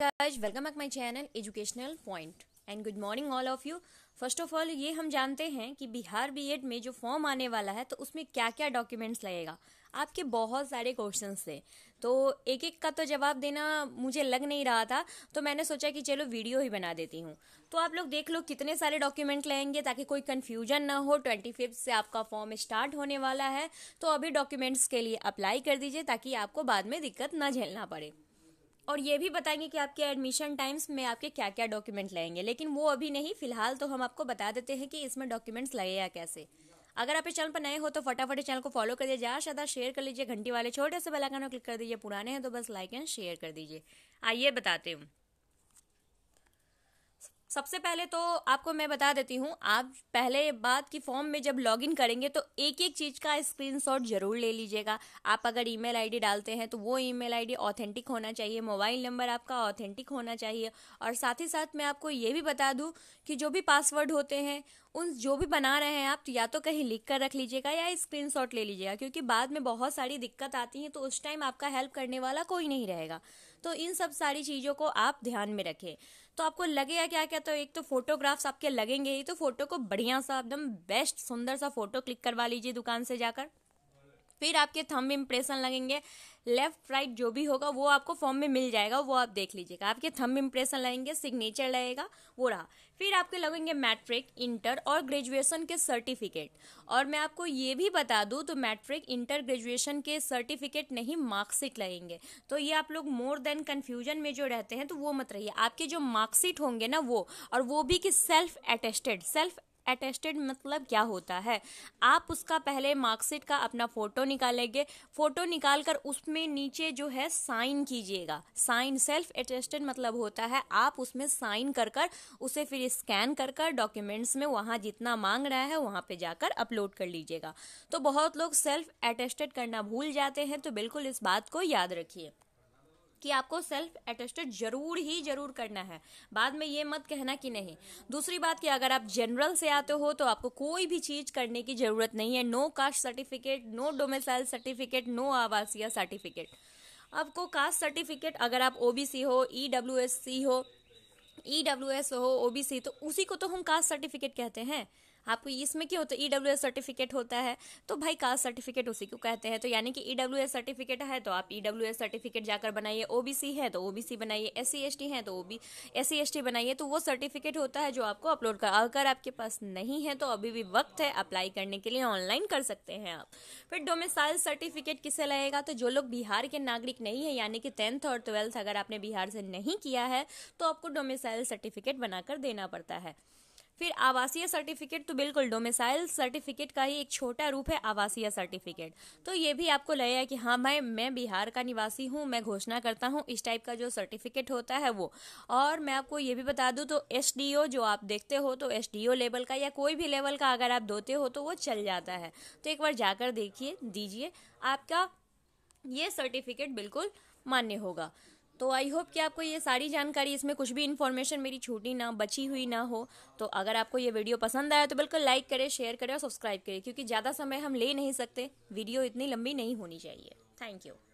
guys welcome back my channel educational point and good morning all of you first of all ये हम जानते हैं कि Bihar BEd में जो फॉर्म आने वाला है तो उसमें क्या क्या डॉक्यूमेंट्स लगेगा आपके बहुत सारे क्वेश्चन थे तो एक एक का तो जवाब देना मुझे लग नहीं रहा था तो मैंने सोचा कि चलो वीडियो ही बना देती हूँ तो आप लोग देख लो कितने सारे डॉक्यूमेंट लेंगे ताकि कोई कन्फ्यूजन ना हो ट्वेंटी फिफ्थ से आपका फॉर्म स्टार्ट होने वाला है तो अभी डॉक्यूमेंट्स के लिए अप्लाई कर दीजिए ताकि आपको बाद में दिक्कत ना झेलना पड़े और ये भी बताएंगे कि आपके एडमिशन टाइम्स में आपके क्या क्या डॉक्यूमेंट लगेंगे लेकिन वो अभी नहीं फिलहाल तो हम आपको बता देते हैं कि इसमें डॉक्यूमेंट्स लगेगा कैसे अगर आप इस चैनल पर नए हो तो फटाफट चैनल को फॉलो कर दीजिए ज़्यादा ज़्यादा शेयर कर लीजिए घंटी वाले छोटे से बेलाइकन को क्लिक कर दीजिए पुराने हैं तो बस लाइक एंड शेयर कर दीजिए आइए बताते हूँ सबसे पहले तो आपको मैं बता देती हूँ आप पहले बात की फॉर्म में जब लॉग इन करेंगे तो एक एक चीज़ का स्क्रीनशॉट जरूर ले लीजिएगा आप अगर ईमेल आईडी डालते हैं तो वो ईमेल आईडी ऑथेंटिक होना चाहिए मोबाइल नंबर आपका ऑथेंटिक होना चाहिए और साथ ही साथ मैं आपको ये भी बता दूँ कि जो भी पासवर्ड होते हैं उन जो भी बना रहे हैं आप तो या तो कहीं लिख कर रख लीजिएगा या शॉट ले लीजिएगा क्योंकि बाद में बहुत सारी दिक्कत आती है तो उस टाइम आपका हेल्प करने वाला कोई नहीं रहेगा तो इन सब सारी चीज़ों को आप ध्यान में रखें तो आपको लगेगा क्या क्या तो एक तो फोटोग्राफ्स आपके लगेंगे ही तो फोटो को बढ़िया सा एकदम बेस्ट सुंदर सा फोटो क्लिक करवा लीजिए दुकान से जाकर फिर आपके थंब इम्प्रेशन लगेंगे लेफ्ट राइट जो भी होगा वो आपको फॉर्म में मिल जाएगा वो आप देख लीजिएगा आपके थंब इम्प्रेशन लगेंगे सिग्नेचर लगेगा वो रहा फिर आपके लगेंगे मैट्रिक इंटर और ग्रेजुएशन के सर्टिफिकेट और मैं आपको ये भी बता दूँ तो मैट्रिक इंटर ग्रेजुएशन के सर्टिफिकेट नहीं मार्क्सिट लगेंगे तो ये आप लोग मोर देन कन्फ्यूजन में जो रहते हैं तो वो मत रहिए आपके जो मार्क्सिट होंगे ना वो और वो भी कि सेल्फ अटेस्टेड सेल्फ अटेस्टेड मतलब क्या होता है आप उसका पहले मार्कशीट का अपना फोटो निकालेंगे फोटो निकाल कर उसमें नीचे जो है साइन कीजिएगा साइन सेल्फ अटेस्टेड मतलब होता है आप उसमें साइन कर कर उसे फिर स्कैन कर कर डॉक्यूमेंट्स में वहाँ जितना मांग रहा है वहाँ पे जाकर अपलोड कर लीजिएगा तो बहुत लोग सेल्फ अटेस्टेड करना भूल जाते हैं तो बिल्कुल इस बात को याद रखिए कि आपको सेल्फ अटेस्टेड जरूर ही जरूर करना है बाद में ये मत कहना कि नहीं दूसरी बात कि अगर आप जनरल से आते हो तो आपको कोई भी चीज़ करने की ज़रूरत नहीं है no caste certificate no domicile certificate no आवासीय सर्टिफिकेट आपको कास्ट सर्टिफिकेट अगर आप ओबीसी हो ई e हो ई e हो ओबीसी तो उसी को तो हम कास्ट सर्टिफिकेट कहते हैं आपको इसमें क्या होता है ई e सर्टिफिकेट होता है तो भाई कास्ट सर्टिफिकेट उसी को कहते हैं तो यानी कि ई e सर्टिफिकेट है तो आप ई e सर्टिफिकेट जाकर बनाइए ओबीसी है तो ओबीसी बनाइए एस सी है तो ओ बी एस सी बनाइए तो वो सर्टिफिकेट होता है जो आपको अपलोड कर अगर आपके पास नहीं है तो अभी भी वक्त है अप्लाई करने के लिए ऑनलाइन कर सकते हैं आप फिर डोमिसाइल सर्टिफिकेट किसे लगेगा तो जो लोग बिहार के नागरिक नहीं है यानी कि टेंथ और ट्वेल्थ अगर आपने बिहार से नहीं किया है तो आपको डोमिसाइल सर्टिफिकेट बनाकर देना पड़ता है फिर आवासीय सर्टिफिकेट तो बिल्कुल डोमिसाइल सर्टिफिकेट का ही एक छोटा रूप है आवासीय सर्टिफिकेट तो ये भी आपको लगेगा कि हाँ भाई मैं बिहार का निवासी हूँ मैं घोषणा करता हूँ इस टाइप का जो सर्टिफिकेट होता है वो और मैं आपको ये भी बता दूँ तो एस जो आप देखते हो तो एस लेवल का या कोई भी लेवल का अगर आप धोते हो तो वो चल जाता है तो एक बार जाकर देखिए दीजिए आपका ये सर्टिफिकेट बिल्कुल मान्य होगा तो आई होप कि आपको ये सारी जानकारी इसमें कुछ भी इन्फॉर्मेशन मेरी छूटी ना बची हुई ना हो तो अगर आपको ये वीडियो पसंद आया तो बिल्कुल लाइक करें शेयर करें और सब्सक्राइब करें क्योंकि ज़्यादा समय हम ले नहीं सकते वीडियो इतनी लंबी नहीं होनी चाहिए थैंक यू